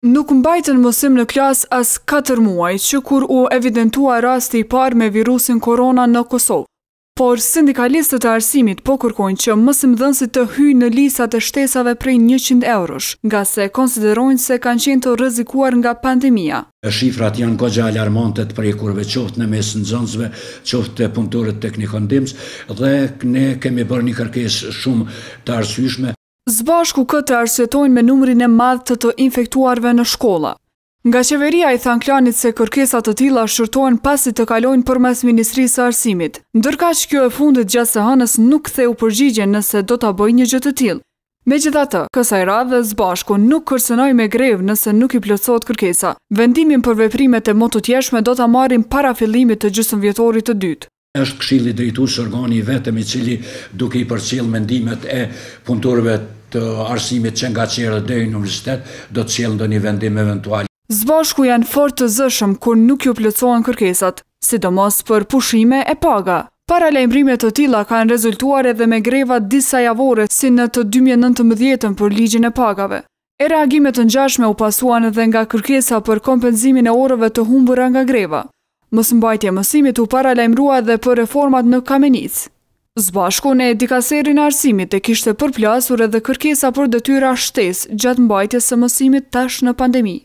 Nuk mbajtën mësim në klas as 4 muaj që kur u evidentua rasti i par me virusin korona në Kosovë. Por sindikalistët e arsimit po kërkojnë që mësim dhënësit të hyjnë në lisat e shtesave prej 100 eurosh, nga se konsiderojnë se kanë qenë të rëzikuar nga pandemia. Shifrat janë kogja alarmantet prej kurve qoftë në mes në zonzve, qoftë të punturët teknikondims dhe ne kemi bërë një kërkes shumë të arsyshme. Zbashku këtë arsjetojnë me numrin e madhë të të infektuarve në shkolla. Nga qeveria i thanklanit klanit se kërkesat të tila shërtojnë pasi të kalojnë për mes Ministrisë Arsimit. Ndërka që kjo e fundit gjatë se hënës nuk the u përgjigjen nëse do të bëj një gjëtë tilë. Me gjitha të, kësaj radhe zbashku nuk kërsenoj me grevë nëse nuk i plëtsot kërkesa. Vendimin për veprimet e motu tjeshme do të marim para fillimit të gjysën vjetorit të dytë. Êshtë këshili drejtu shërgani vetëm i cili duke i përcil mendimet e punturve të arsimit që nga qërë dhe dhe universitet do të qëllë në një vendim eventual. Zbashku janë fort të zëshëm kur nuk ju plëcohen kërkesat, sidomos për pushime e paga. Para lejmërimet të tila kanë rezultuar edhe me greva disa javore si në të 2019 për ligjin e pagave. E reagimet të njashme u pasuan edhe nga kërkesa për kompenzimin e orëve të humbëra nga greva. Mësëmbajtje mësimit u para lejmërua edhe për reformat në kamenicë. Zbashku në edikaserin arsimit e kishte përplasur edhe kërkesa për dëtyra shtes gjatë mbajtjes së mësimit tash në pandemi.